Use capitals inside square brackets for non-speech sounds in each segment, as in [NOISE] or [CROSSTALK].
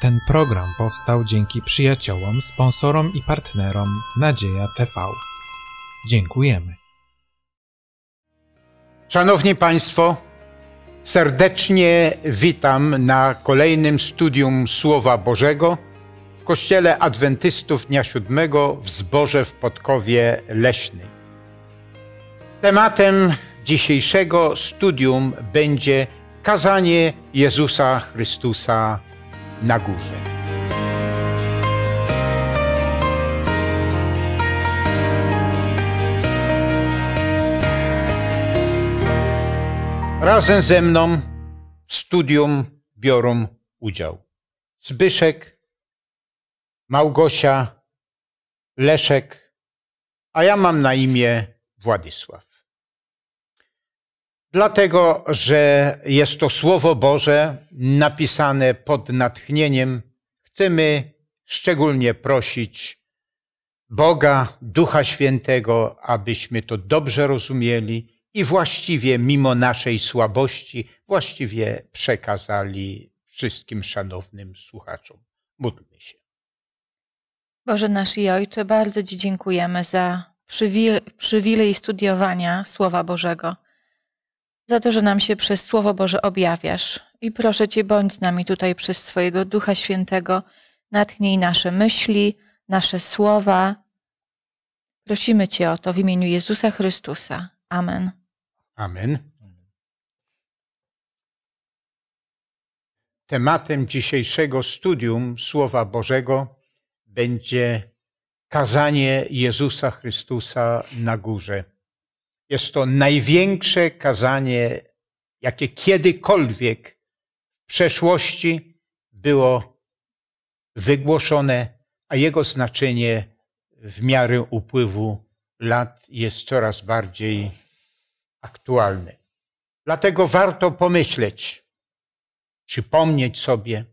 Ten program powstał dzięki przyjaciołom, sponsorom i partnerom Nadzieja TV. Dziękujemy. Szanowni Państwo, serdecznie witam na kolejnym studium Słowa Bożego w Kościele Adwentystów Dnia Siódmego w Zborze w Podkowie Leśnej. Tematem dzisiejszego studium będzie kazanie Jezusa Chrystusa na górze. Razem ze mną w studium biorą udział Zbyszek, Małgosia, Leszek, a ja mam na imię Władysław. Dlatego, że jest to Słowo Boże napisane pod natchnieniem, chcemy szczególnie prosić Boga, Ducha Świętego, abyśmy to dobrze rozumieli i właściwie, mimo naszej słabości, właściwie przekazali wszystkim szanownym słuchaczom. Módlmy się. Boże nasz i Ojcze, bardzo Ci dziękujemy za przywilej, przywilej studiowania Słowa Bożego za to, że nam się przez Słowo Boże objawiasz. I proszę Cię, bądź z nami tutaj przez swojego Ducha Świętego, natchnij nasze myśli, nasze słowa. Prosimy Cię o to w imieniu Jezusa Chrystusa. Amen. Amen. Tematem dzisiejszego studium Słowa Bożego będzie kazanie Jezusa Chrystusa na górze. Jest to największe kazanie, jakie kiedykolwiek w przeszłości było wygłoszone, a jego znaczenie w miarę upływu lat jest coraz bardziej aktualne. Dlatego warto pomyśleć, przypomnieć sobie,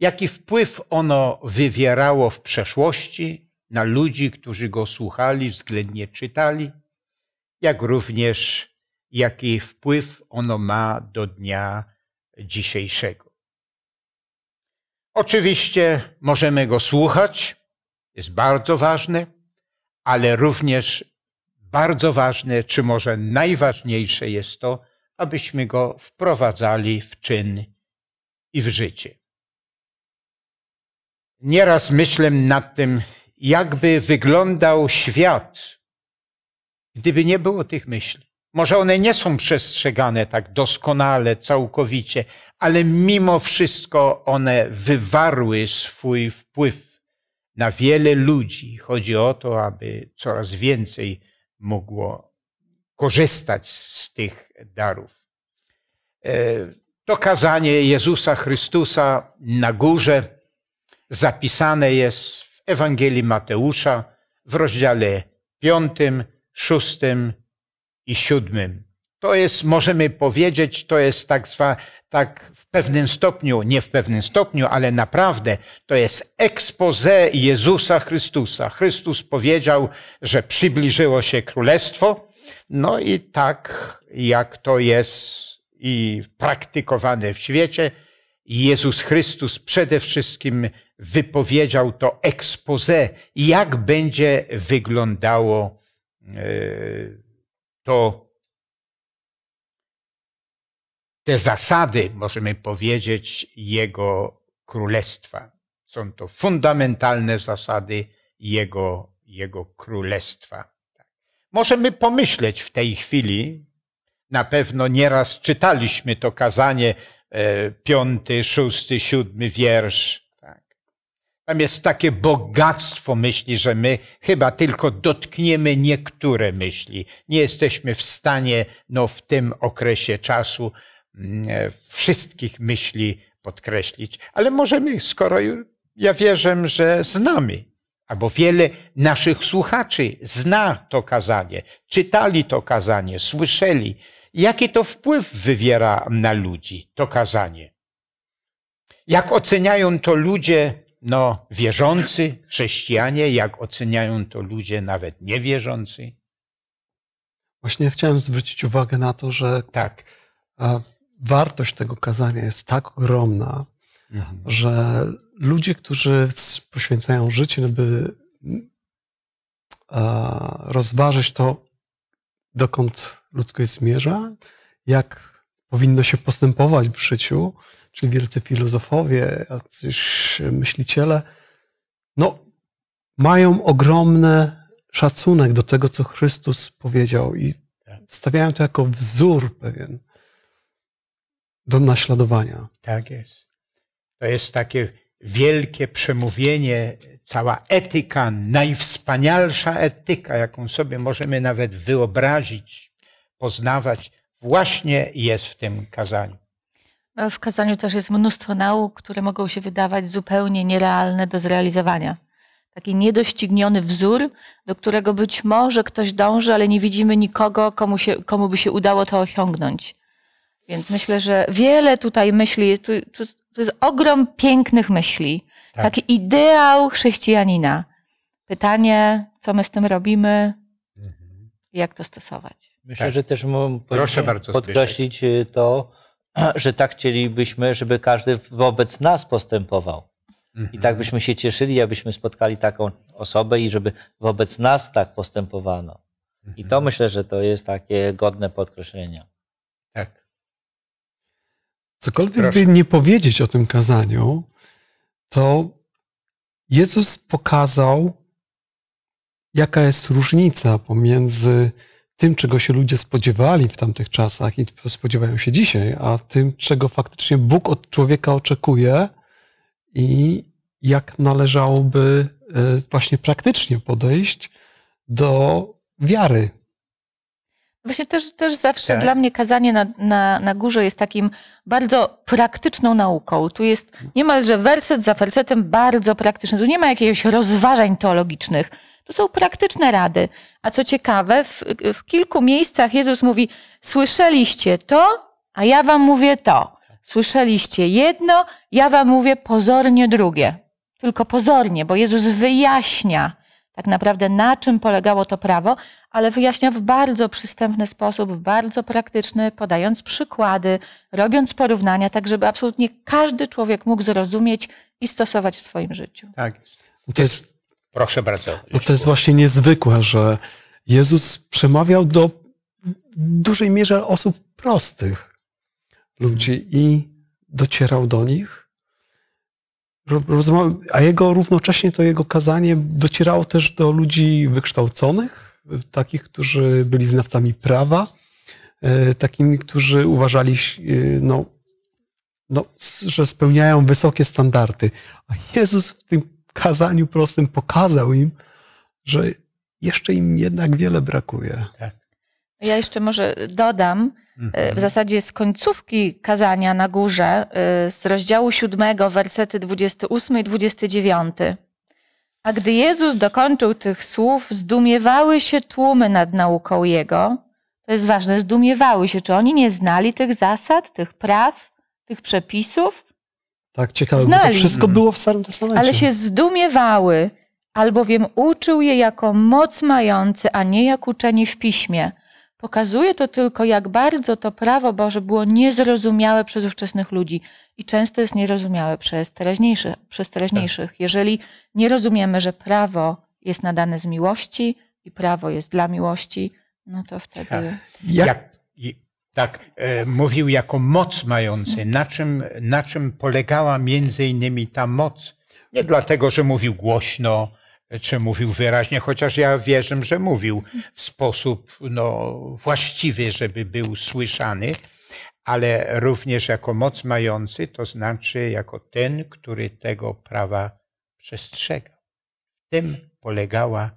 jaki wpływ ono wywierało w przeszłości na ludzi, którzy go słuchali, względnie czytali jak również jaki wpływ ono ma do dnia dzisiejszego. Oczywiście możemy go słuchać, jest bardzo ważne, ale również bardzo ważne, czy może najważniejsze jest to, abyśmy go wprowadzali w czyn i w życie. Nieraz myślę nad tym, jakby wyglądał świat, gdyby nie było tych myśli. Może one nie są przestrzegane tak doskonale, całkowicie, ale mimo wszystko one wywarły swój wpływ na wiele ludzi. Chodzi o to, aby coraz więcej mogło korzystać z tych darów. E, to kazanie Jezusa Chrystusa na górze zapisane jest w Ewangelii Mateusza w rozdziale piątym szóstym i siódmym. To jest, możemy powiedzieć, to jest tak zwane, tak w pewnym stopniu, nie w pewnym stopniu, ale naprawdę to jest expose Jezusa Chrystusa. Chrystus powiedział, że przybliżyło się królestwo. No i tak, jak to jest i praktykowane w świecie, Jezus Chrystus przede wszystkim wypowiedział to expose, jak będzie wyglądało E, to te zasady, możemy powiedzieć, jego królestwa. Są to fundamentalne zasady jego, jego królestwa. Możemy pomyśleć w tej chwili, na pewno nieraz czytaliśmy to kazanie, e, piąty, szósty, siódmy wiersz tam jest takie bogactwo myśli, że my chyba tylko dotkniemy niektóre myśli. Nie jesteśmy w stanie no, w tym okresie czasu mm, e, wszystkich myśli podkreślić, ale możemy, skoro ja wierzę, że znamy, albo wiele naszych słuchaczy zna to kazanie, czytali to kazanie, słyszeli, jaki to wpływ wywiera na ludzi to kazanie. Jak oceniają to ludzie, no, wierzący chrześcijanie, jak oceniają to ludzie nawet niewierzący. Właśnie chciałem zwrócić uwagę na to, że tak. E, wartość tego kazania jest tak ogromna, mhm. że ludzie, którzy poświęcają życie, by e, rozważyć to, dokąd ludzkość zmierza, jak powinno się postępować w życiu, czyli wielcy filozofowie, jacyś myśliciele, no, mają ogromny szacunek do tego, co Chrystus powiedział i tak. stawiają to jako wzór pewien do naśladowania. Tak jest. To jest takie wielkie przemówienie, cała etyka, najwspanialsza etyka, jaką sobie możemy nawet wyobrazić, poznawać, właśnie jest w tym kazaniu. W kazaniu też jest mnóstwo nauk, które mogą się wydawać zupełnie nierealne do zrealizowania. Taki niedościgniony wzór, do którego być może ktoś dąży, ale nie widzimy nikogo, komu, się, komu by się udało to osiągnąć. Więc myślę, że wiele tutaj myśli, tu, tu, tu jest ogrom pięknych myśli. Tak. Taki ideał chrześcijanina. Pytanie, co my z tym robimy, mhm. jak to stosować. Myślę, tak. że też mogę podkreślić y, to, [CLEARS THROAT] że tak chcielibyśmy, żeby każdy wobec nas postępował. I tak mhm. byśmy się cieszyli, abyśmy spotkali taką osobę i żeby wobec nas tak postępowano. I to mhm. myślę, że to jest takie godne podkreślenia. Tak. Cokolwiek Proszę. by nie powiedzieć o tym kazaniu, to Jezus pokazał, jaka jest różnica pomiędzy tym, czego się ludzie spodziewali w tamtych czasach i spodziewają się dzisiaj, a tym, czego faktycznie Bóg od człowieka oczekuje i jak należałoby e, właśnie praktycznie podejść do wiary, Właśnie też, też zawsze tak. dla mnie kazanie na, na, na górze jest takim bardzo praktyczną nauką. Tu jest niemalże werset za wersetem bardzo praktyczny. Tu nie ma jakiegoś rozważań teologicznych. To są praktyczne rady. A co ciekawe, w, w kilku miejscach Jezus mówi: Słyszeliście to, a ja wam mówię to. Słyszeliście jedno, ja wam mówię pozornie drugie. Tylko pozornie, bo Jezus wyjaśnia tak naprawdę na czym polegało to prawo, ale wyjaśnia w bardzo przystępny sposób, w bardzo praktyczny, podając przykłady, robiąc porównania, tak żeby absolutnie każdy człowiek mógł zrozumieć i stosować w swoim życiu. Tak. To jest, Proszę bardzo. to jest właśnie niezwykłe, że Jezus przemawiał do dużej mierze osób prostych ludzi i docierał do nich a jego równocześnie to jego kazanie docierało też do ludzi wykształconych, takich, którzy byli znawcami prawa, e, takimi, którzy uważali, e, no, no, że spełniają wysokie standardy. A Jezus w tym kazaniu prostym pokazał im, że jeszcze im jednak wiele brakuje. Tak. Ja jeszcze może dodam, E, w zasadzie z końcówki kazania na górze, e, z rozdziału 7, wersety 28 i 29. A gdy Jezus dokończył tych słów, zdumiewały się tłumy nad nauką Jego. To jest ważne, zdumiewały się, czy oni nie znali tych zasad, tych praw, tych przepisów? Tak, ciekawe, znali. bo to wszystko mhm. było w Starym Testamencie. Ale się zdumiewały, albowiem uczył je jako moc mający, a nie jak uczeni w Piśmie. Pokazuje to tylko, jak bardzo to prawo Boże było niezrozumiałe przez ówczesnych ludzi i często jest niezrozumiałe przez teraźniejszych. Przez teraźniejszych. Tak. Jeżeli nie rozumiemy, że prawo jest nadane z miłości i prawo jest dla miłości, no to wtedy. Tak. Jak, tak e, mówił jako moc mający. Na czym, na czym polegała między innymi ta moc? Nie dlatego, że mówił głośno, czy mówił wyraźnie, chociaż ja wierzę, że mówił w sposób no, właściwy, żeby był słyszany, ale również jako moc mający, to znaczy jako ten, który tego prawa przestrzegał. Tym polegała,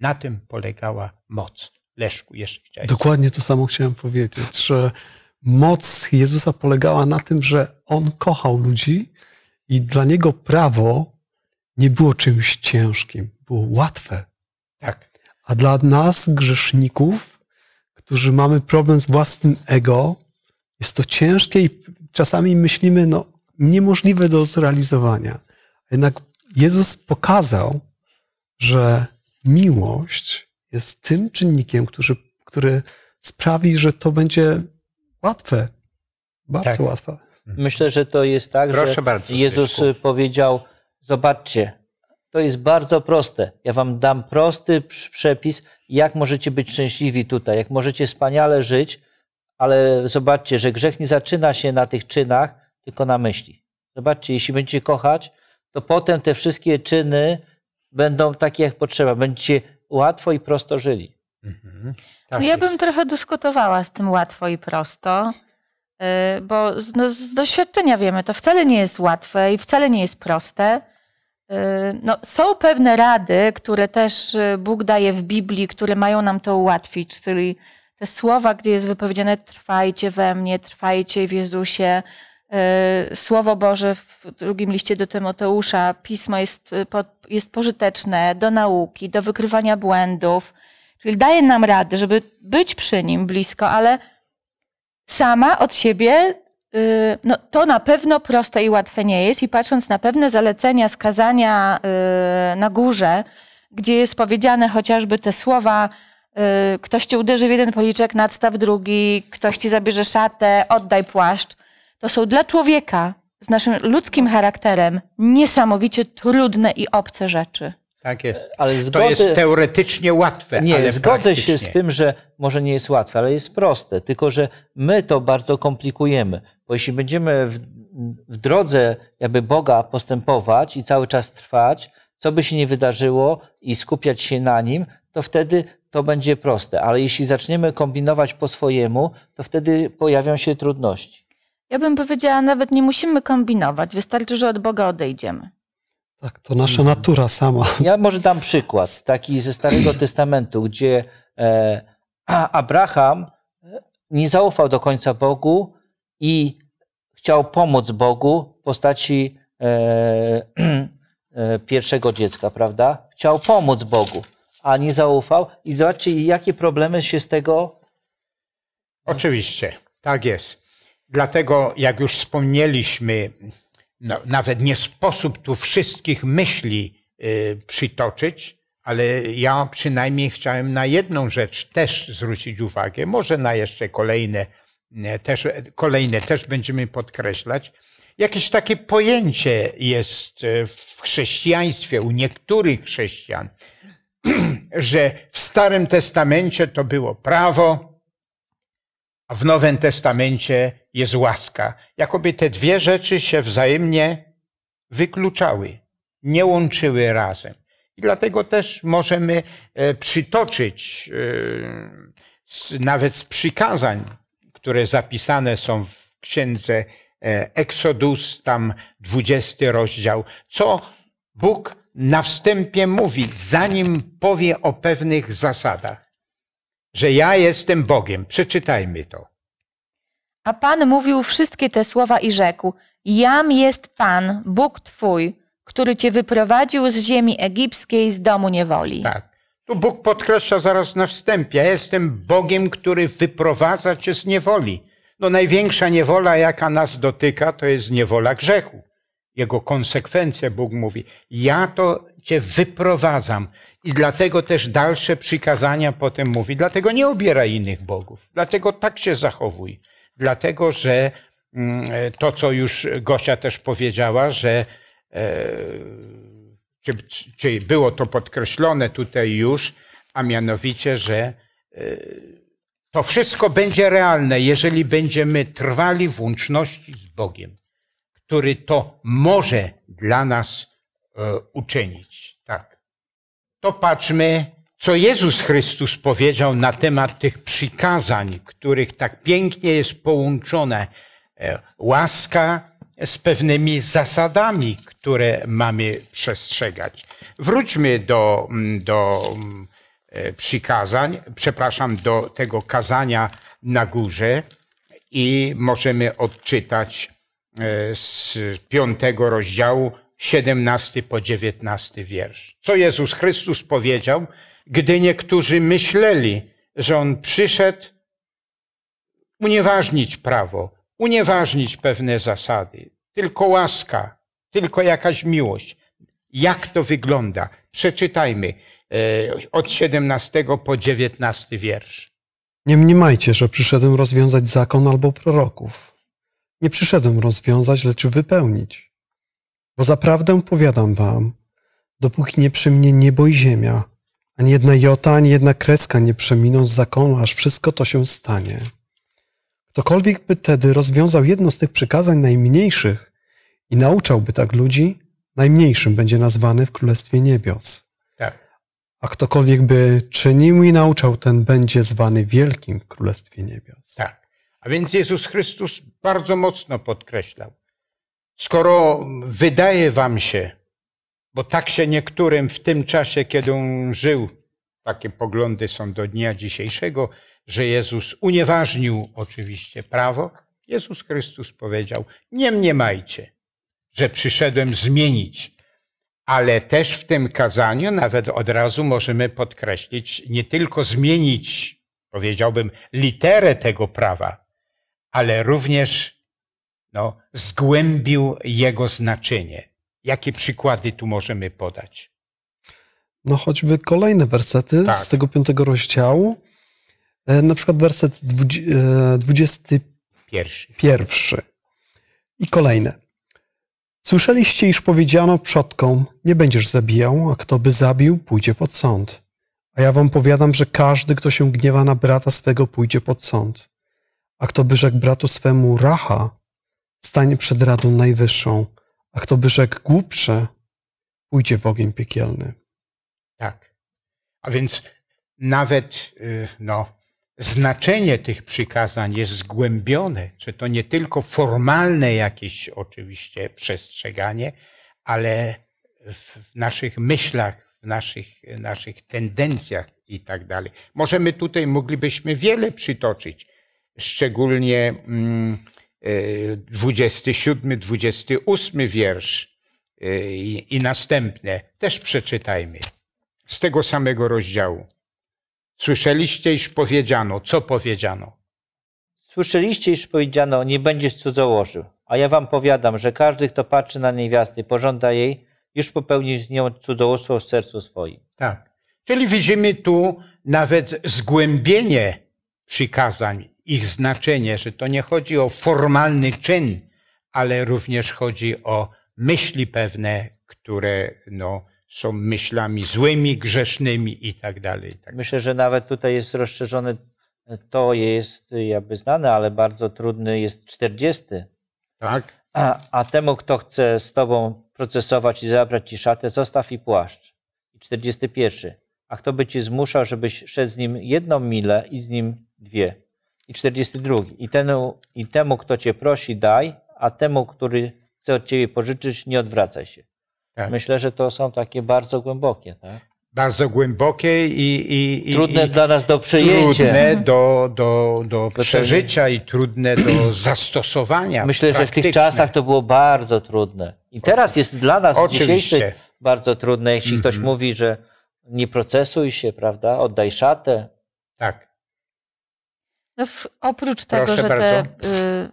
na tym polegała moc. Leszku, jeszcze chciałeś. Dokładnie to samo chciałem powiedzieć, że moc Jezusa polegała na tym, że On kochał ludzi i dla Niego prawo nie było czymś ciężkim, było łatwe. Tak. A dla nas, grzeszników, którzy mamy problem z własnym ego, jest to ciężkie i czasami myślimy, no, niemożliwe do zrealizowania. Jednak Jezus pokazał, że miłość jest tym czynnikiem, który, który sprawi, że to będzie łatwe, bardzo tak. łatwe. Myślę, że to jest tak, Proszę że bardzo, Jezus powiedział, Zobaczcie, to jest bardzo proste. Ja wam dam prosty przepis, jak możecie być szczęśliwi tutaj, jak możecie wspaniale żyć, ale zobaczcie, że grzech nie zaczyna się na tych czynach, tylko na myśli. Zobaczcie, jeśli będziecie kochać, to potem te wszystkie czyny będą takie, jak potrzeba. Będziecie łatwo i prosto żyli. Mhm. Tak ja jest. bym trochę dyskutowała z tym łatwo i prosto, y, bo z, no, z doświadczenia wiemy, to wcale nie jest łatwe i wcale nie jest proste. Yy, no, są pewne rady, które też y, Bóg daje w Biblii, które mają nam to ułatwić, czyli te słowa, gdzie jest wypowiedziane trwajcie we mnie, trwajcie w Jezusie. Yy, Słowo Boże w drugim liście do Tymoteusza, pismo jest, y, jest pożyteczne do nauki, do wykrywania błędów. Czyli daje nam radę, żeby być przy nim blisko, ale sama od siebie Y, no, to na pewno proste i łatwe nie jest. I patrząc na pewne zalecenia skazania y, na górze, gdzie jest powiedziane chociażby te słowa, y, ktoś ci uderzy w jeden policzek, nadstaw drugi, ktoś ci zabierze szatę, oddaj płaszcz. To są dla człowieka z naszym ludzkim charakterem niesamowicie trudne i obce rzeczy. Tak jest. E, ale zgody... To jest teoretycznie łatwe. Nie, ale zgodzę praktycznie. się z tym, że może nie jest łatwe, ale jest proste. Tylko, że my to bardzo komplikujemy. Bo jeśli będziemy w, w drodze jakby Boga postępować i cały czas trwać, co by się nie wydarzyło i skupiać się na nim, to wtedy to będzie proste. Ale jeśli zaczniemy kombinować po swojemu, to wtedy pojawią się trudności. Ja bym powiedziała, nawet nie musimy kombinować, wystarczy, że od Boga odejdziemy. Tak, to nasza mhm. natura sama. Ja może dam przykład, taki ze Starego [CLEARS THROAT] Testamentu, gdzie e, Abraham e, nie zaufał do końca Bogu i chciał pomóc Bogu w postaci e, [CLEARS THROAT] pierwszego dziecka, prawda? Chciał pomóc Bogu, a nie zaufał. I zobaczcie, jakie problemy się z tego. Oczywiście, tak jest. Dlatego, jak już wspomnieliśmy, no, nawet nie sposób tu wszystkich myśli y, przytoczyć, ale ja przynajmniej chciałem na jedną rzecz też zwrócić uwagę, może na jeszcze kolejne y, też, kolejne też będziemy podkreślać. Jakieś takie pojęcie jest y, w chrześcijaństwie, u niektórych chrześcijan, [CLEARS THROAT] że w Starym Testamencie to było prawo, a w Nowym Testamencie jest łaska. Jakoby te dwie rzeczy się wzajemnie wykluczały, nie łączyły razem. I dlatego też możemy e, przytoczyć e, nawet z przykazań, które zapisane są w księdze e, Exodus, tam 20 rozdział, co Bóg na wstępie mówi, zanim powie o pewnych zasadach, że ja jestem Bogiem. Przeczytajmy to. A Pan mówił wszystkie te słowa i rzekł: Jam jest Pan, Bóg Twój, który Cię wyprowadził z ziemi egipskiej, z domu niewoli. Tak. Tu Bóg podkreśla zaraz na wstępie: ja Jestem Bogiem, który wyprowadza Cię z niewoli. No, największa niewola, jaka nas dotyka, to jest niewola grzechu. Jego konsekwencje, Bóg mówi: Ja to Cię wyprowadzam. I dlatego też dalsze przykazania potem mówi: Dlatego nie obieraj innych bogów, dlatego tak się zachowuj dlatego że mm, to, co już Gosia też powiedziała, że e, czy, czy było to podkreślone tutaj już, a mianowicie, że e, to wszystko będzie realne, jeżeli będziemy trwali w łączności z Bogiem, który to może dla nas e, uczynić. Tak. To patrzmy co Jezus Chrystus powiedział na temat tych przykazań, których tak pięknie jest połączone e, łaska z pewnymi zasadami, które mamy przestrzegać. Wróćmy do, mm, do mm, e, przykazań, przepraszam, do tego kazania na górze i możemy odczytać e, z piątego rozdziału, 17 po 19 wiersz. Co Jezus Chrystus powiedział gdy niektórzy myśleli, że on przyszedł unieważnić prawo, unieważnić pewne zasady. Tylko łaska, tylko jakaś miłość. Jak to wygląda? Przeczytajmy e, od 17 po 19 wiersz. Nie mniemajcie, że przyszedłem rozwiązać zakon albo proroków. Nie przyszedłem rozwiązać, lecz wypełnić. Bo zaprawdę powiadam wam, dopóki nie przy mnie niebo i ziemia, ani jedna jota, ani jedna kreska nie przeminą z zakonu, aż wszystko to się stanie. Ktokolwiek by tedy rozwiązał jedno z tych przykazań najmniejszych i nauczałby tak ludzi, najmniejszym będzie nazwany w Królestwie Niebios. Tak. A ktokolwiek by czynił i nauczał, ten będzie zwany wielkim w Królestwie Niebios. Tak. A więc Jezus Chrystus bardzo mocno podkreślał. Skoro wydaje wam się, bo tak się niektórym w tym czasie, kiedy on żył, takie poglądy są do dnia dzisiejszego, że Jezus unieważnił oczywiście prawo. Jezus Chrystus powiedział: Nie mniemajcie, że przyszedłem zmienić. Ale też w tym kazaniu nawet od razu możemy podkreślić, nie tylko zmienić, powiedziałbym, literę tego prawa, ale również no, zgłębił jego znaczenie. Jakie przykłady tu możemy podać? No choćby kolejne wersety tak. z tego piątego rozdziału. E, na przykład werset 21. E, pierwszy. I kolejne. Słyszeliście, iż powiedziano przodkom, nie będziesz zabijał, a kto by zabił, pójdzie pod sąd. A ja wam powiadam, że każdy, kto się gniewa na brata swego, pójdzie pod sąd. A kto by rzekł bratu swemu racha, stanie przed Radą Najwyższą. A kto by rzekł głupsze, pójdzie w ogień piekielny. Tak. A więc nawet y, no, znaczenie tych przykazań jest zgłębione, że to nie tylko formalne jakieś oczywiście przestrzeganie, ale w naszych myślach, w naszych, naszych tendencjach i tak dalej. Możemy tutaj, moglibyśmy wiele przytoczyć, szczególnie mm, 27, e, 28 wiersz e, i następne też przeczytajmy z tego samego rozdziału. Słyszeliście, iż powiedziano, co powiedziano? Słyszeliście, iż powiedziano, nie będziesz cudzołożył. A ja wam powiadam, że każdy, kto patrzy na niewiastę i pożąda jej, już popełnił z nią cudzołóstwo w sercu swoim. Tak. Czyli widzimy tu nawet zgłębienie przykazań ich znaczenie, że to nie chodzi o formalny czyn, ale również chodzi o myśli pewne, które no, są myślami złymi, grzesznymi i tak dalej. Tak Myślę, że nawet tutaj jest rozszerzone, to jest jakby znane, ale bardzo trudny jest 40. Tak. A, a temu, kto chce z tobą procesować i zabrać ci szatę, zostaw i płaszcz. I 41. A kto by ci zmuszał, żebyś szedł z nim jedną milę i z nim dwie? i 42. I, I temu, kto cię prosi, daj, a temu, który chce od ciebie pożyczyć, nie odwracaj się. Tak. Myślę, że to są takie bardzo głębokie. Tak? Bardzo głębokie i, i, i trudne i, dla nas do przejęcia Trudne do, do, do przeżycia i trudne do [CLEARS THROAT] zastosowania. Myślę, że w tych czasach to było bardzo trudne. I teraz jest dla nas dzisiejszy bardzo trudne, jeśli mm -hmm. ktoś mhm. mówi, że nie procesuj się, prawda? Oddaj szatę. Tak. No w, oprócz tego, że bardzo. te y,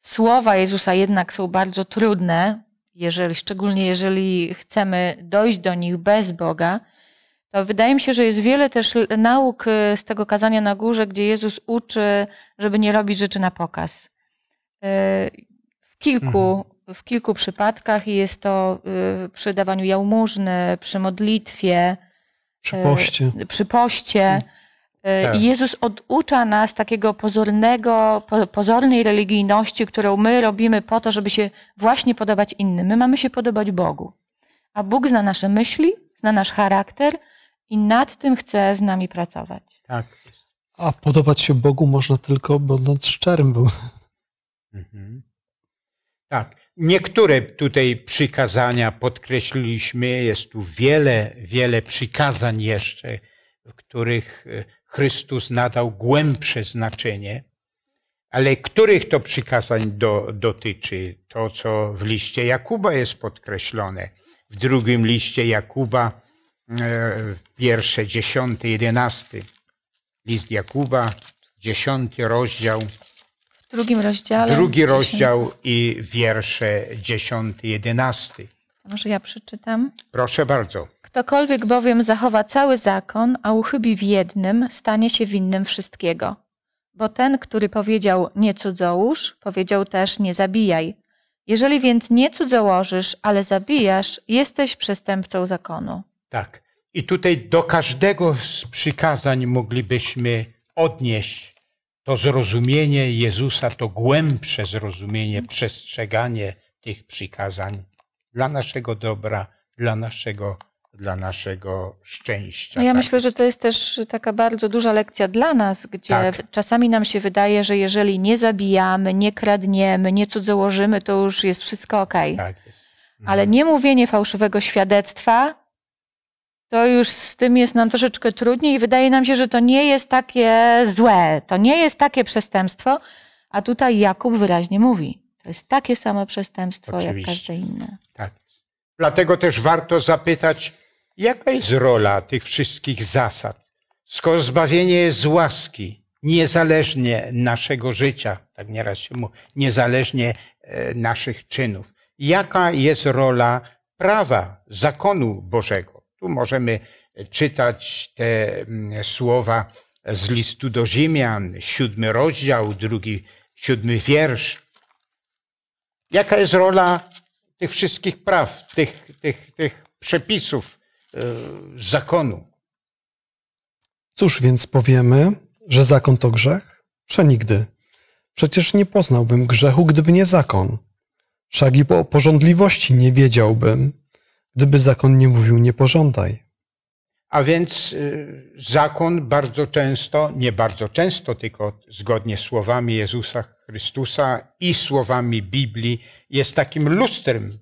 słowa Jezusa jednak są bardzo trudne, jeżeli, szczególnie jeżeli chcemy dojść do nich bez Boga, to wydaje mi się, że jest wiele też nauk y, z tego kazania na górze, gdzie Jezus uczy, żeby nie robić rzeczy na pokaz. Y, w kilku, mhm. w kilku przypadkach jest to y, przy dawaniu jałmużny, przy modlitwie, przy poście. Przy poście. Mhm. E, tak. Jezus oducza nas takiego pozornego, po, pozornej religijności, którą my robimy po to, żeby się właśnie podobać innym. My mamy się podobać Bogu. A Bóg zna nasze myśli, zna nasz charakter i nad tym chce z nami pracować. Tak. A podobać się Bogu można tylko będąc szczerym. Bo... Mhm. Tak. Niektóre tutaj przykazania podkreśliliśmy. Jest tu wiele, wiele przykazań jeszcze, w których e, Chrystus nadał głębsze znaczenie. Ale których to przykazań do, dotyczy? To, co w liście Jakuba jest podkreślone. W drugim liście Jakuba, pierwsze, e, dziesiąty, jedenasty. List Jakuba, dziesiąty rozdział. W drugim rozdziale. Drugi rozdział i wiersze dziesiąty, jedenasty. Może ja przeczytam? Proszę bardzo. Ktokolwiek bowiem zachowa cały zakon, a uchybi w jednym, stanie się winnym wszystkiego. Bo ten, który powiedział nie cudzołóż, powiedział też nie zabijaj. Jeżeli więc nie cudzołożysz, ale zabijasz, jesteś przestępcą zakonu. Tak. I tutaj do każdego z przykazań moglibyśmy odnieść to zrozumienie Jezusa, to głębsze zrozumienie, przestrzeganie tych przykazań dla naszego dobra, dla naszego dla naszego szczęścia. No ja tak? myślę, że to jest też taka bardzo duża lekcja dla nas, gdzie tak. czasami nam się wydaje, że jeżeli nie zabijamy, nie kradniemy, nie cudzołożymy, to już jest wszystko ok. Tak jest. Mhm. Ale nie mówienie fałszywego świadectwa, to już z tym jest nam troszeczkę trudniej i wydaje nam się, że to nie jest takie złe, to nie jest takie przestępstwo, a tutaj Jakub wyraźnie mówi. To jest takie samo przestępstwo Oczywiście. jak każde inne. Tak. Dlatego też warto zapytać, Jaka jest rola tych wszystkich zasad? Skoro zbawienie jest z łaski, niezależnie naszego życia, tak nieraz się mówi, niezależnie e, naszych czynów, jaka jest rola prawa, zakonu Bożego? Tu możemy czytać te mm, słowa z listu do Ziemian, siódmy rozdział, drugi, siódmy wiersz. Jaka jest rola tych wszystkich praw, tych, tych, tych przepisów? E, zakonu. Cóż więc powiemy, że zakon to grzech? Przenigdy. Przecież nie poznałbym grzechu, gdyby nie zakon. Wszak i po pożądliwości nie wiedziałbym, gdyby zakon nie mówił nie pożądaj. A więc y, zakon bardzo często, nie bardzo często, tylko zgodnie z słowami Jezusa Chrystusa i słowami Biblii, jest takim lustrem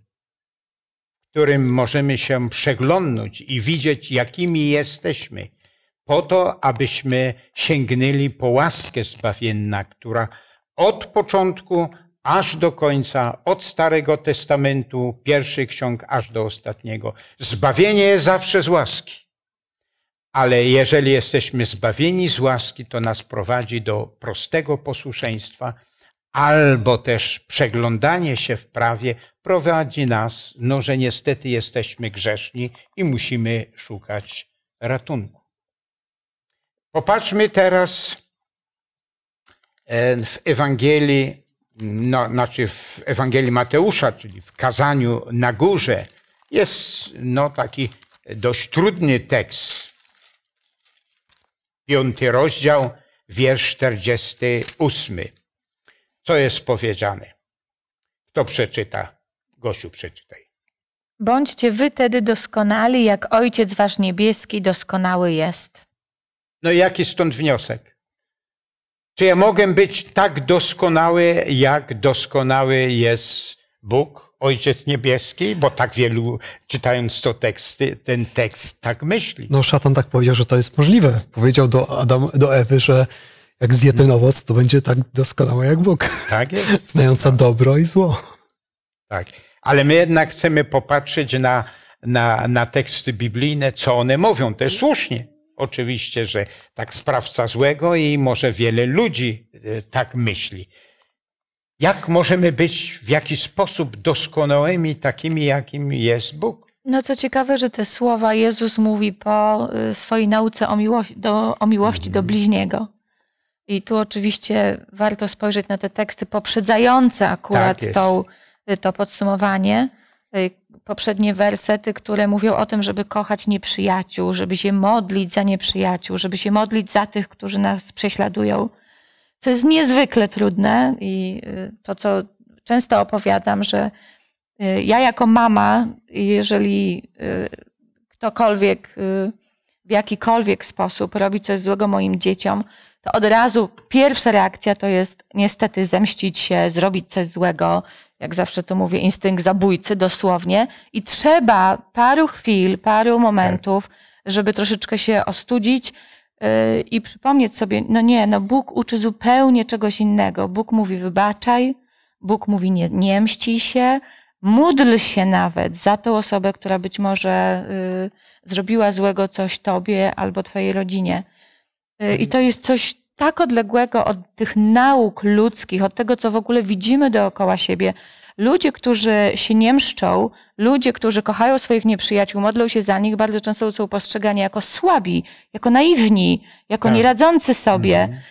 którym możemy się przeglądnąć i widzieć, jakimi jesteśmy, po to, abyśmy sięgnęli po łaskę zbawienna, która od początku aż do końca, od Starego Testamentu, pierwszych ksiąg aż do ostatniego. Zbawienie jest zawsze z łaski. Ale jeżeli jesteśmy zbawieni z łaski, to nas prowadzi do prostego posłuszeństwa albo też przeglądanie się w prawie prowadzi nas, no że niestety jesteśmy grzeszni i musimy szukać ratunku. Popatrzmy teraz e, w Ewangelii, no, znaczy w Ewangelii Mateusza, czyli w kazaniu na górze. Jest no, taki dość trudny tekst. Piąty rozdział, wiersz 48. Co jest powiedziane? Kto przeczyta? Gosiu, przeczytaj. Bądźcie wy tedy doskonali, jak Ojciec Wasz Niebieski doskonały jest. No i jaki stąd wniosek? Czy ja mogę być tak doskonały, jak doskonały jest Bóg, Ojciec Niebieski? Bo tak wielu, czytając to teksty, ten tekst tak myśli. No szatan tak powiedział, że to jest możliwe. Powiedział do, Adam, do Ewy, że jak zje ten owoc, to będzie tak doskonała jak Bóg. Tak jest. [LAUGHS] Znająca tak. dobro i zło. Tak. Ale my jednak chcemy popatrzeć na, na, na teksty biblijne, co one mówią. Też słusznie. Oczywiście, że tak sprawca złego i może wiele ludzi e, tak myśli. Jak możemy być w jakiś sposób doskonałymi, takimi, jakim jest Bóg? No co ciekawe, że te słowa Jezus mówi po e, swojej nauce o, miłości do, o miłości do mhm. bliźniego. I tu oczywiście warto spojrzeć na te teksty poprzedzające akurat tak tą Y, to podsumowanie, y, poprzednie wersety, które mówią o tym, żeby kochać nieprzyjaciół, żeby się modlić za nieprzyjaciół, żeby się modlić za tych, którzy nas prześladują, co jest niezwykle trudne i y, to, co często opowiadam, że ja jako mama, jeżeli ktokolwiek w jakikolwiek sposób robi coś złego moim dzieciom, to od razu pierwsza reakcja to jest niestety zemścić się, zrobić coś złego. Jak zawsze to mówię, instynkt zabójcy dosłownie. I trzeba paru chwil, paru tak. momentów, żeby troszeczkę się ostudzić yy, i przypomnieć sobie, no nie, no Bóg uczy zupełnie czegoś innego. Bóg mówi wybaczaj, Bóg mówi nie, nie się, módl się nawet za tą osobę, która być może... Yy, zrobiła złego coś tobie albo twojej rodzinie. Y, I to jest coś tak odległego od tych nauk ludzkich, od tego, co w ogóle widzimy dookoła siebie. Ludzie, którzy się nie mszczą, ludzie, którzy kochają swoich nieprzyjaciół, modlą się za nich, bardzo często są postrzegani jako słabi, jako naiwni, jako tak. nieradzący sobie. Mhm.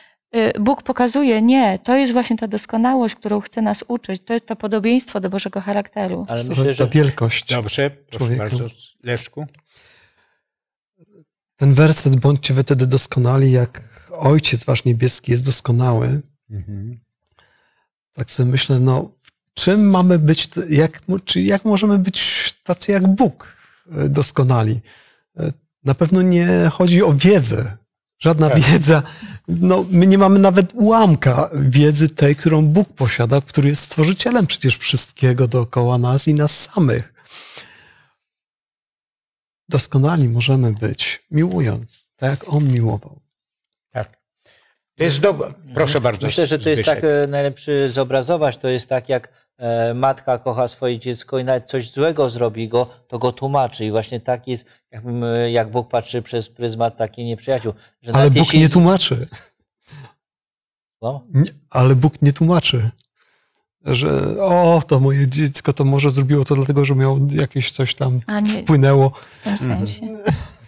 Y, Bóg pokazuje, nie, to jest właśnie ta doskonałość, którą chce nas uczyć. To jest to podobieństwo do Bożego charakteru. Ale myślę, że... Ta wielkość Dobrze, proszę człowieka. bardzo, Leszku. Ten werset, bądźcie wy tedy doskonali, jak Ojciec Wasz Niebieski jest doskonały. Mhm. Tak sobie myślę, no czym mamy być, jak, czy jak możemy być tacy jak Bóg e, doskonali? E, na pewno nie chodzi o wiedzę. Żadna tak. wiedza. No, my nie mamy nawet ułamka wiedzy tej, którą Bóg posiada, który jest stworzycielem przecież wszystkiego dookoła nas i nas samych doskonali możemy być, miłując, tak jak On miłował. Tak. To jest do... Proszę bardzo. Myślę, że to jest Zbyszek. tak e, najlepszy zobrazować. To jest tak, jak e, matka kocha swoje dziecko i nawet coś złego zrobi go, to go tłumaczy. I właśnie tak jest, e, jak, Bóg patrzy przez pryzmat taki nieprzyjaciół. Ale Bóg jeśli... nie tłumaczy. No? Nie, ale Bóg nie tłumaczy że o, to moje dziecko to może zrobiło to dlatego, że miał jakieś coś tam nie, wpłynęło. W tym mhm. sensie.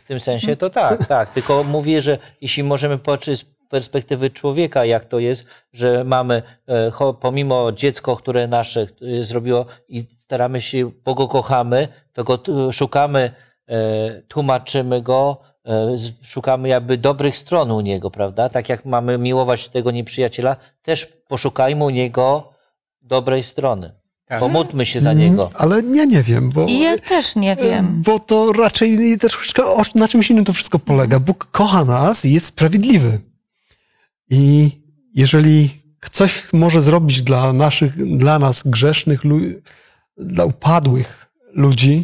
W tym sensie to tak, tak. Tylko mówię, że jeśli możemy patrzeć perspektywy człowieka, jak to jest, że mamy e, pomimo dziecko, które nasze e, zrobiło i staramy się, bo go kochamy, to go szukamy, e, tłumaczymy go, szukamy jakby dobrych stron u niego, prawda? Tak jak mamy miłować tego nieprzyjaciela, też poszukajmy u niego dobrej strony. Tak. się za mm, niego. Ale ja nie wiem, bo. I ja też nie e, wiem. Bo to raczej troszeczkę na czymś innym to wszystko polega. Bóg kocha nas i jest sprawiedliwy. I jeżeli coś może zrobić dla naszych, dla nas grzesznych, dla upadłych ludzi,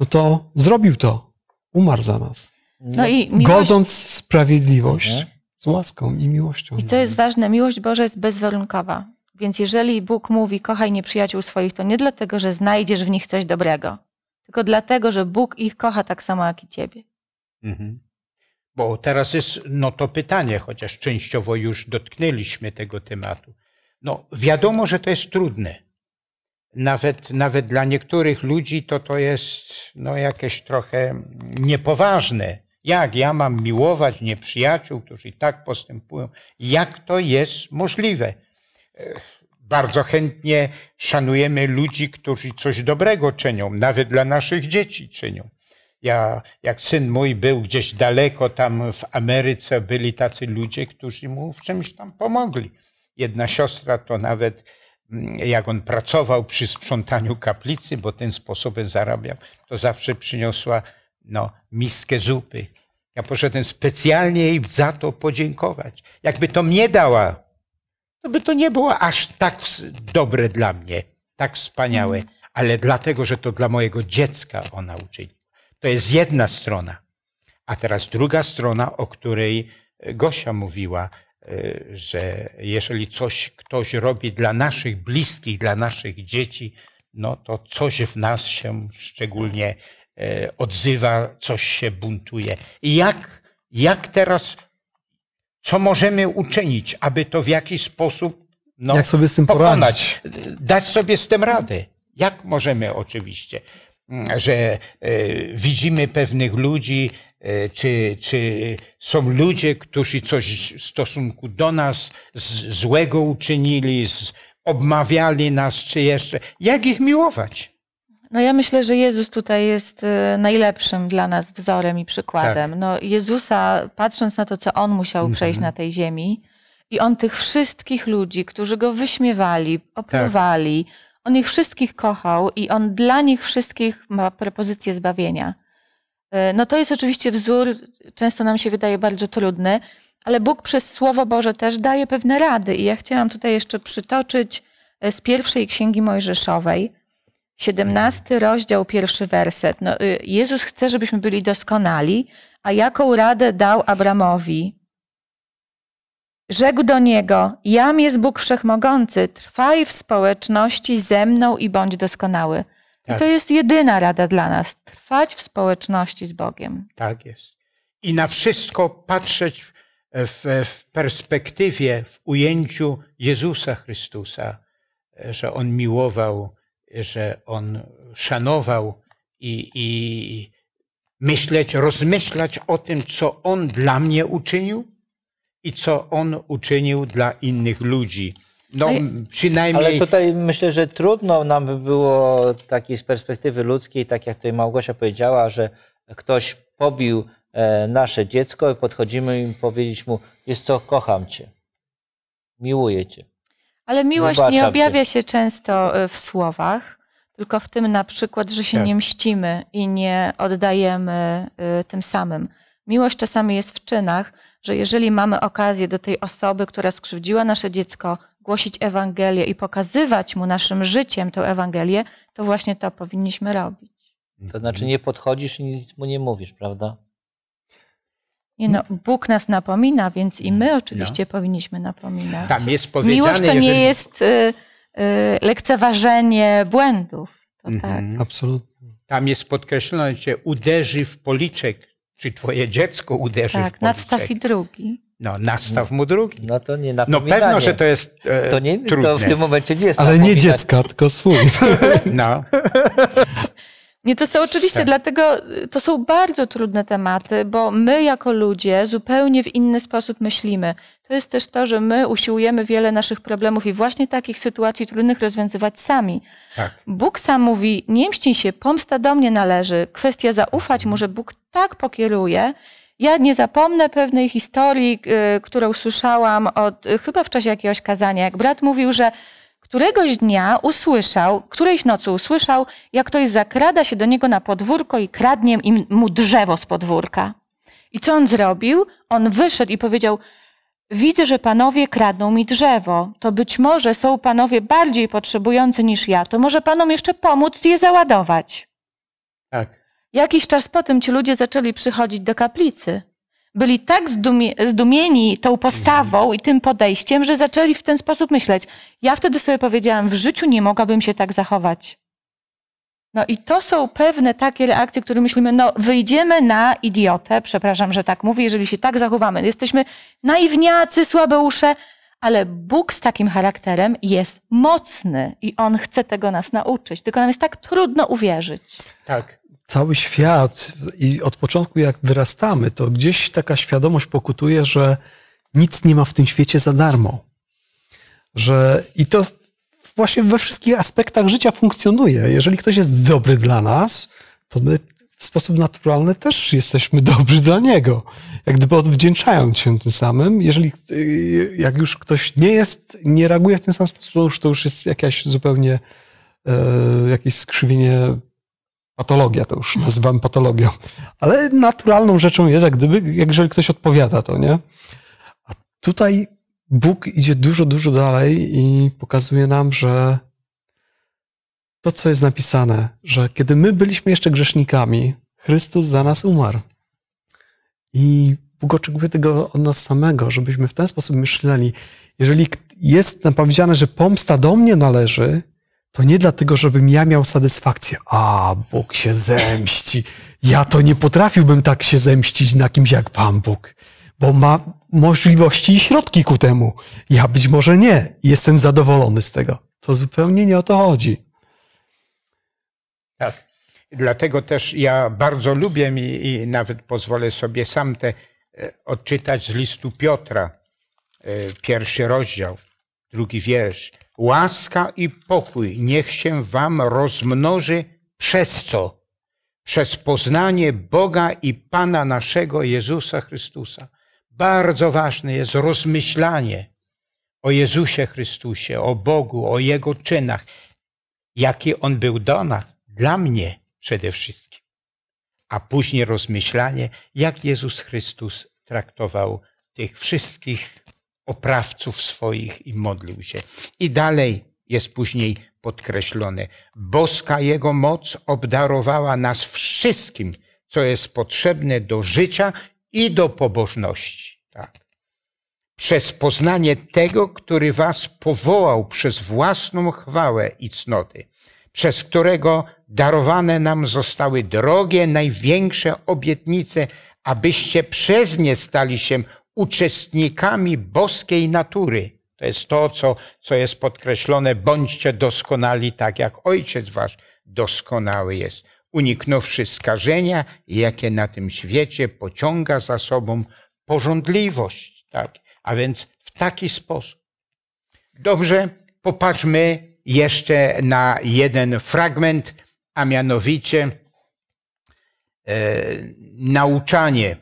no to zrobił to. Umarł za nas. No i miłość... Godząc sprawiedliwość mhm. z łaską i miłością. I co jest ważne, miłość Boża jest bezwarunkowa. Więc jeżeli Bóg mówi, kochaj nieprzyjaciół swoich, to nie dlatego, że znajdziesz w nich coś dobrego, tylko dlatego, że Bóg ich kocha tak samo jak i ciebie. Mhm. Bo teraz jest no to pytanie, chociaż częściowo już dotknęliśmy tego tematu. No wiadomo, że to jest trudne. Nawet, nawet dla niektórych ludzi to to jest no, jakieś trochę niepoważne. Jak ja mam miłować nieprzyjaciół, którzy tak postępują? Jak to jest możliwe? bardzo chętnie szanujemy ludzi, którzy coś dobrego czynią, nawet dla naszych dzieci czynią. Ja, jak syn mój był gdzieś daleko, tam w Ameryce byli tacy ludzie, którzy mu w czymś tam pomogli. Jedna siostra to nawet, mm, jak on pracował przy sprzątaniu kaplicy, bo tym sposobem zarabiał, to zawsze przyniosła no, miskę zupy. Ja poszedłem specjalnie jej za to podziękować. Jakby to mnie dała, to by to nie było aż tak dobre dla mnie, tak wspaniałe, ale dlatego, że to dla mojego dziecka ona uczyniła. To jest jedna strona. A teraz druga strona, o której e, Gosia mówiła, e, że jeżeli coś ktoś robi dla naszych bliskich, dla naszych dzieci, no to coś w nas się szczególnie e, odzywa, coś się buntuje. I jak, jak teraz co możemy uczynić, aby to w jakiś sposób no, Jak sobie z tym pokonać, poradzić? dać sobie z tym radę. Jak możemy oczywiście, mm, że y, widzimy pewnych ludzi, y, czy, czy są ludzie, którzy coś w stosunku do nas z, złego uczynili, z, obmawiali nas, czy jeszcze. Jak ich miłować? No ja myślę, że Jezus tutaj jest y, najlepszym dla nas wzorem i przykładem. Tak. No Jezusa, patrząc na to, co On musiał mhm. przejść na tej ziemi i On tych wszystkich ludzi, którzy Go wyśmiewali, opruwali, tak. On ich wszystkich kochał i On dla nich wszystkich ma propozycję zbawienia. Y, no to jest oczywiście wzór, często nam się wydaje bardzo trudny, ale Bóg przez Słowo Boże też daje pewne rady i ja chciałam tutaj jeszcze przytoczyć y, z pierwszej Księgi Mojżeszowej, 17 rozdział, pierwszy werset. No, y, Jezus chce, żebyśmy byli doskonali, a jaką radę dał Abramowi? Rzekł do niego: Jam jest Bóg wszechmogący, trwaj w społeczności ze mną i bądź doskonały. Tak. To jest jedyna rada dla nas: trwać w społeczności z Bogiem. Tak jest. I na wszystko patrzeć w, w perspektywie, w ujęciu Jezusa Chrystusa, że on miłował że on szanował i, i myśleć, rozmyślać o tym, co on dla mnie uczynił i co on uczynił dla innych ludzi. No, przynajmniej... Ale tutaj myślę, że trudno nam by było takiej z perspektywy ludzkiej, tak jak tutaj Małgosia powiedziała, że ktoś pobił e, nasze dziecko i podchodzimy i powiedzieć mu, jest co, kocham cię, miłuję cię. Ale miłość nie objawia się często y, w słowach, tylko w tym na przykład, że się tak. nie mścimy i nie oddajemy y, tym samym. Miłość czasami jest w czynach, że jeżeli mamy okazję do tej osoby, która skrzywdziła nasze dziecko, głosić Ewangelię i pokazywać mu naszym życiem tę Ewangelię, to właśnie to powinniśmy robić. To znaczy nie podchodzisz i nic mu nie mówisz, prawda? Nie no, Bóg nas napomina, więc i my oczywiście no. powinniśmy napominać. Tam jest powiedziane, Miłość to nie jeżeli... jest y, y, lekceważenie błędów. To tak. Mhm. Absolutnie. Tam jest podkreślone, że uderzy w policzek, czy twoje dziecko uderzy tak, w policzek. Tak. Nadstaw i drugi. No, nastaw mu drugi. No to nie No pewno, że to jest e, to nie, trudne. To w tym momencie nie jest Ale nie dziecka, tylko swój. [LAUGHS] No. [LAUGHS] Nie, to są oczywiście, tak. dlatego y, to są bardzo trudne tematy, bo my jako ludzie zupełnie w inny sposób myślimy. To jest też to, że my usiłujemy wiele naszych problemów i właśnie takich sytuacji trudnych rozwiązywać sami. Tak. Bóg sam mówi, nie mścij się, pomsta do mnie należy. Kwestia zaufać mu, że Bóg tak pokieruje. Ja nie zapomnę pewnej historii, y, którą słyszałam od, y, chyba w czasie jakiegoś kazania, jak brat mówił, że Któregoś dnia usłyszał, którejś nocy usłyszał, jak ktoś zakrada się do niego na podwórko i kradnie im, mu drzewo z podwórka. I co on zrobił? On wyszedł i powiedział: Widzę, że panowie kradną mi drzewo. To być może są panowie bardziej potrzebujący niż ja. To może panom jeszcze pomóc je załadować. Tak. Jakiś czas potem ci ludzie zaczęli przychodzić do kaplicy byli tak zdumieni tą postawą i tym podejściem, że zaczęli w ten sposób myśleć. Ja wtedy sobie powiedziałam, w życiu nie mogłabym się tak zachować. No i to są pewne takie reakcje, które myślimy, no wyjdziemy na idiotę, przepraszam, że tak mówię, jeżeli się tak zachowamy. Jesteśmy naiwniacy, słabe ale Bóg z takim charakterem jest mocny i On chce tego nas nauczyć, tylko nam jest tak trudno uwierzyć. Tak cały świat i od początku jak wyrastamy, to gdzieś taka świadomość pokutuje, że nic nie ma w tym świecie za darmo. Że i to właśnie we wszystkich aspektach życia funkcjonuje. Jeżeli ktoś jest dobry dla nas, to my w sposób naturalny też jesteśmy [LAUGHS] dobrzy dla niego. Jak gdyby odwdzięczając się tym samym, jeżeli y, jak już ktoś nie jest, nie reaguje w ten sam sposób, to już, to już jest jakaś zupełnie e, jakieś skrzywienie patologia, to już nazywam patologią. Ale naturalną rzeczą jest, jak gdyby, jeżeli ktoś odpowiada to, nie? A tutaj Bóg idzie dużo, dużo dalej i pokazuje nam, że to, co jest napisane, że kiedy my byliśmy jeszcze grzesznikami, Chrystus za nas umarł. I Bóg oczekuje tego od nas samego, żebyśmy w ten sposób myśleli. Jeżeli jest napowiedziane, że pomsta do mnie należy, to nie dlatego, żebym ja miał satysfakcję. A, Bóg się zemści. Ja to nie potrafiłbym tak się zemścić na kimś jak Pan Bóg, bo ma możliwości i środki ku temu. Ja być może nie. Jestem zadowolony z tego. To zupełnie nie o to chodzi. Tak. Dlatego też ja bardzo lubię i, i nawet pozwolę sobie sam te e, odczytać z listu Piotra, e, pierwszy rozdział, drugi wiersz. Łaska i pokój niech się wam rozmnoży przez to, Przez poznanie Boga i Pana naszego Jezusa Chrystusa. Bardzo ważne jest rozmyślanie o Jezusie Chrystusie, o Bogu, o Jego czynach, jaki On był dla nas, dla mnie przede wszystkim. A później rozmyślanie, jak Jezus Chrystus traktował tych wszystkich oprawców swoich i modlił się. I dalej jest później podkreślone. Boska Jego moc obdarowała nas wszystkim, co jest potrzebne do życia i do pobożności. Tak. Przez poznanie tego, który Was powołał przez własną chwałę i cnoty, przez którego darowane nam zostały drogie, największe obietnice, abyście przez nie stali się uczestnikami boskiej natury. To jest to, co, co jest podkreślone, bądźcie doskonali tak, jak Ojciec Wasz doskonały jest, uniknąwszy skażenia, jakie na tym świecie pociąga za sobą porządliwość. Tak? A więc w taki sposób. Dobrze, popatrzmy jeszcze na jeden fragment, a mianowicie e, nauczanie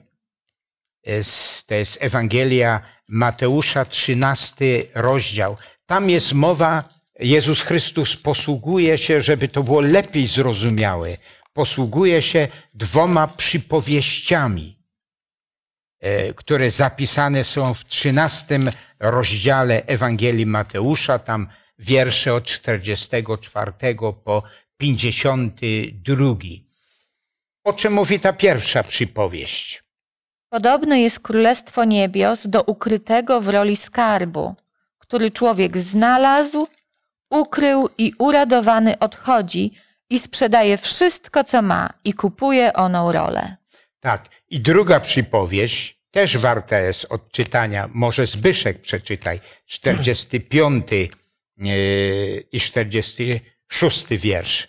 to jest Ewangelia Mateusza, 13 rozdział. Tam jest mowa, Jezus Chrystus posługuje się, żeby to było lepiej zrozumiałe, posługuje się dwoma przypowieściami, e, które zapisane są w 13 rozdziale Ewangelii Mateusza, tam wiersze od 44 po 52. O czym mówi ta pierwsza przypowieść? Podobne jest Królestwo Niebios do ukrytego w roli skarbu, który człowiek znalazł, ukrył i uradowany odchodzi i sprzedaje wszystko, co ma i kupuje oną rolę. Tak. I druga przypowieść też warta jest odczytania. Może Zbyszek przeczytaj. 45 e, i 46 wiersz.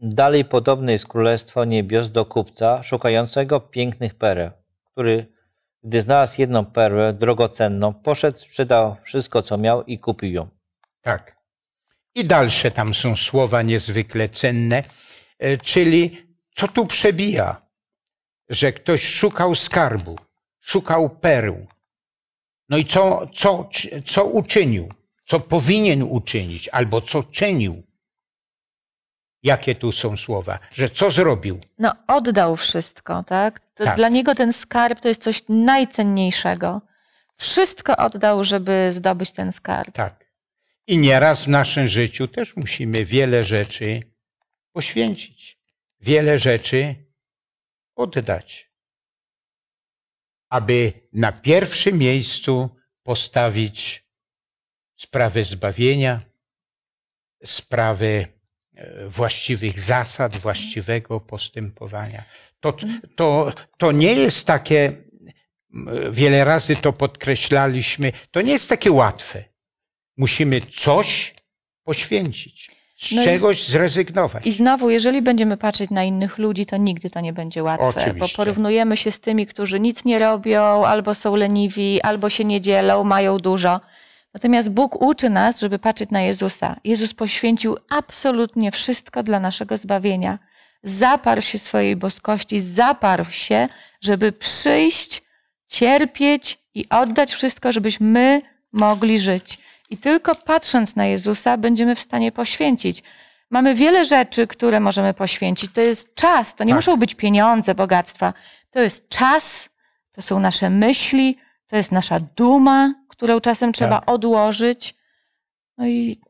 Dalej podobne jest Królestwo Niebios do kupca szukającego pięknych pereł który, gdy znalazł jedną perłę drogocenną, poszedł, sprzedał wszystko, co miał i kupił ją. Tak. I dalsze tam są słowa niezwykle cenne, e, czyli co tu przebija? Że ktoś szukał skarbu, szukał perł. No i co, co, co uczynił? Co powinien uczynić, albo co czynił? jakie tu są słowa, że co zrobił. No, oddał wszystko, tak? tak. Dla niego ten skarb to jest coś najcenniejszego. Wszystko oddał, żeby zdobyć ten skarb. Tak. I nieraz w naszym życiu też musimy wiele rzeczy poświęcić, wiele rzeczy oddać, aby na pierwszym miejscu postawić sprawę zbawienia, sprawę E, właściwych zasad, właściwego postępowania. To, mhm. to, to nie jest takie, wiele razy to podkreślaliśmy, to nie jest takie łatwe. Musimy coś poświęcić, z no czegoś i, zrezygnować. I znowu, jeżeli będziemy patrzeć na innych ludzi, to nigdy to nie będzie łatwe, Oczywiście. bo porównujemy się z tymi, którzy nic nie robią, albo są leniwi, albo się nie dzielą, mają dużo. Natomiast Bóg uczy nas, żeby patrzeć na Jezusa. Jezus poświęcił absolutnie wszystko dla naszego zbawienia. Zaparł się swojej boskości, zaparł się, żeby przyjść, cierpieć i oddać wszystko, żebyśmy my mogli żyć. I tylko patrząc na Jezusa będziemy w stanie poświęcić. Mamy wiele rzeczy, które możemy poświęcić. To jest czas, to nie tak. muszą być pieniądze, bogactwa. To jest czas, to są nasze myśli, to jest nasza duma, którą czasem trzeba tak. odłożyć. No i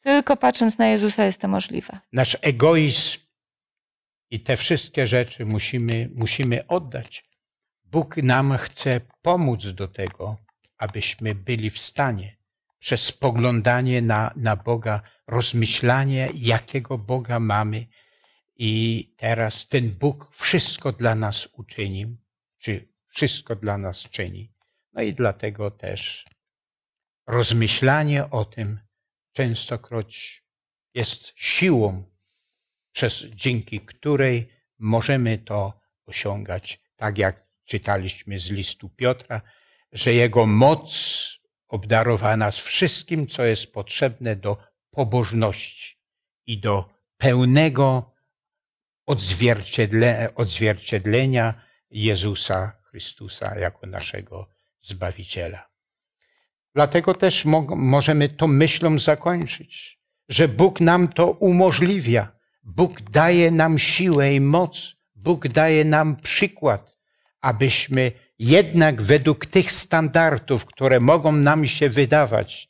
tylko patrząc na Jezusa jest to możliwe. Nasz egoizm i te wszystkie rzeczy musimy, musimy oddać. Bóg nam chce pomóc do tego, abyśmy byli w stanie przez spoglądanie na, na Boga, rozmyślanie, jakiego Boga mamy. I teraz ten Bóg wszystko dla nas uczynił, czy wszystko dla nas czyni. No i dlatego też rozmyślanie o tym częstokroć jest siłą, przez, dzięki której możemy to osiągać, tak jak czytaliśmy z listu Piotra, że jego moc obdarowa nas wszystkim, co jest potrzebne do pobożności i do pełnego odzwierciedle, odzwierciedlenia Jezusa Chrystusa jako naszego Zbawiciela. Dlatego też możemy tą myślą zakończyć, że Bóg nam to umożliwia. Bóg daje nam siłę i moc. Bóg daje nam przykład, abyśmy jednak według tych standardów, które mogą nam się wydawać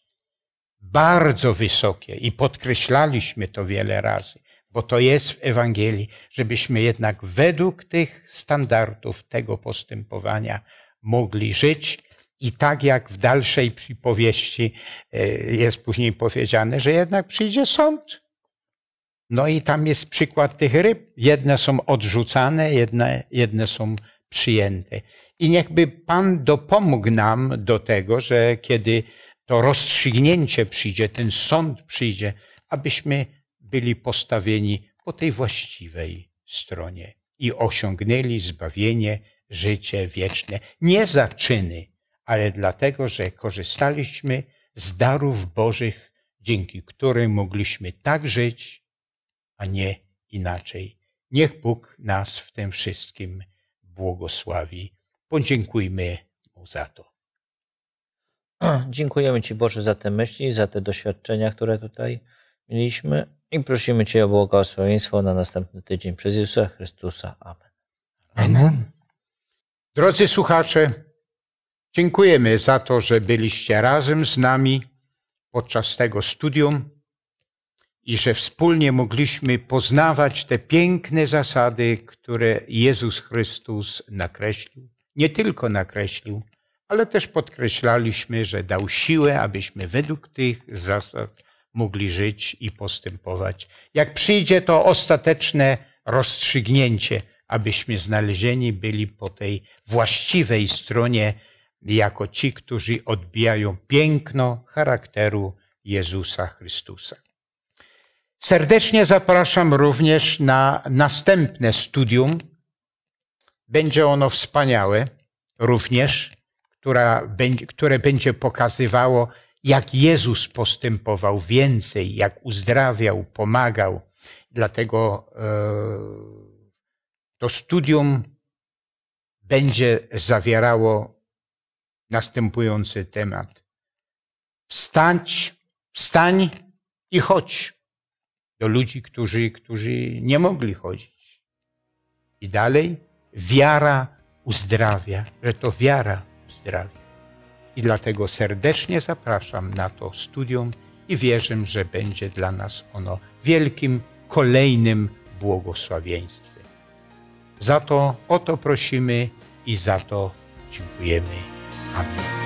bardzo wysokie i podkreślaliśmy to wiele razy, bo to jest w Ewangelii, żebyśmy jednak według tych standardów tego postępowania mogli żyć. I tak jak w dalszej przypowieści e, jest później powiedziane, że jednak przyjdzie sąd. No i tam jest przykład tych ryb. Jedne są odrzucane, jedne, jedne są przyjęte. I niechby Pan dopomógł nam do tego, że kiedy to rozstrzygnięcie przyjdzie, ten sąd przyjdzie, abyśmy byli postawieni po tej właściwej stronie i osiągnęli zbawienie życie wieczne. Nie za czyny, ale dlatego, że korzystaliśmy z darów Bożych, dzięki którym mogliśmy tak żyć, a nie inaczej. Niech Bóg nas w tym wszystkim błogosławi. Podziękujmy Mu za to. [CLEARS THROAT] Dziękujemy Ci Boże za te myśli, za te doświadczenia, które tutaj mieliśmy i prosimy Cię o błogosławieństwo na następny tydzień przez Jezusa Chrystusa. Amen. Amen. Drodzy słuchacze, dziękujemy za to, że byliście razem z nami podczas tego studium i że wspólnie mogliśmy poznawać te piękne zasady, które Jezus Chrystus nakreślił. Nie tylko nakreślił, ale też podkreślaliśmy, że dał siłę, abyśmy według tych zasad mogli żyć i postępować. Jak przyjdzie to ostateczne rozstrzygnięcie, abyśmy znalezieni byli po tej właściwej stronie, jako ci, którzy odbijają piękno charakteru Jezusa Chrystusa. Serdecznie zapraszam również na następne studium. Będzie ono wspaniałe również, które będzie pokazywało, jak Jezus postępował więcej, jak uzdrawiał, pomagał. Dlatego. Yy, to studium będzie zawierało następujący temat. Wstać, wstań i chodź do ludzi, którzy, którzy nie mogli chodzić. I dalej wiara uzdrawia, że to wiara uzdrawia. I dlatego serdecznie zapraszam na to studium i wierzę, że będzie dla nas ono wielkim, kolejnym błogosławieństwem. Za to o to prosimy i za to dziękujemy. Amen.